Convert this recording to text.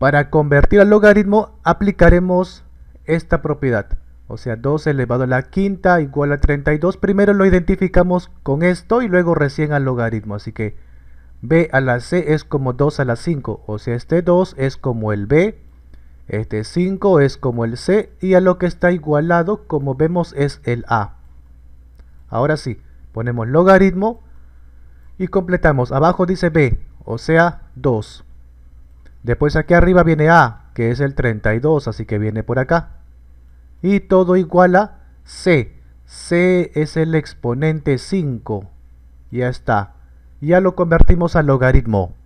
Para convertir al logaritmo aplicaremos esta propiedad. O sea, 2 elevado a la quinta igual a 32. Primero lo identificamos con esto y luego recién al logaritmo. Así que b a la c es como 2 a la 5. O sea, este 2 es como el b, este 5 es como el c y a lo que está igualado, como vemos, es el a. Ahora sí, ponemos logaritmo y completamos. Abajo dice b, o sea, 2. Después aquí arriba viene A, que es el 32, así que viene por acá. Y todo igual a C. C es el exponente 5. Ya está. Ya lo convertimos al logaritmo.